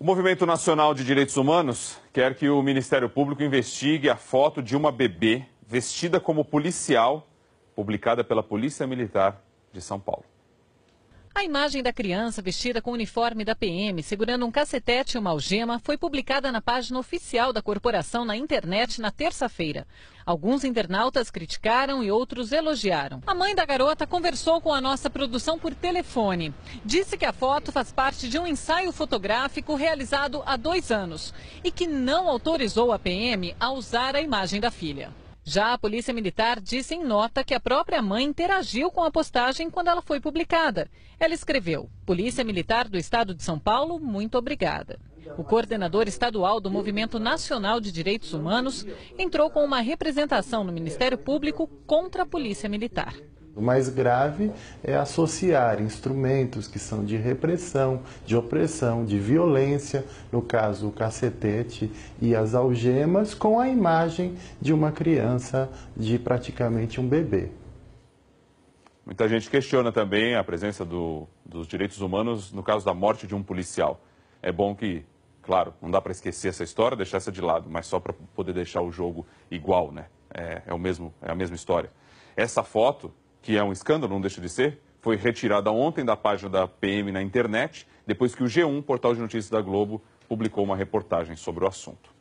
O Movimento Nacional de Direitos Humanos quer que o Ministério Público investigue a foto de uma bebê vestida como policial, publicada pela Polícia Militar de São Paulo. A imagem da criança vestida com o uniforme da PM, segurando um cacetete e uma algema, foi publicada na página oficial da corporação na internet na terça-feira. Alguns internautas criticaram e outros elogiaram. A mãe da garota conversou com a nossa produção por telefone. Disse que a foto faz parte de um ensaio fotográfico realizado há dois anos e que não autorizou a PM a usar a imagem da filha. Já a Polícia Militar disse em nota que a própria mãe interagiu com a postagem quando ela foi publicada. Ela escreveu: Polícia Militar do Estado de São Paulo, muito obrigada. O coordenador estadual do Movimento Nacional de Direitos Humanos entrou com uma representação no Ministério Público contra a Polícia Militar. O mais grave é associar instrumentos que são de repressão, de opressão, de violência, no caso o cacetete e as algemas, com a imagem de uma criança, de praticamente um bebê. Muita gente questiona também a presença do, dos direitos humanos no caso da morte de um policial. É bom que, claro, não dá para esquecer essa história, deixar essa de lado, mas só para poder deixar o jogo igual, né? É, é, o mesmo, é a mesma história. Essa foto que é um escândalo, não deixa de ser, foi retirada ontem da página da PM na internet, depois que o G1, portal de notícias da Globo, publicou uma reportagem sobre o assunto.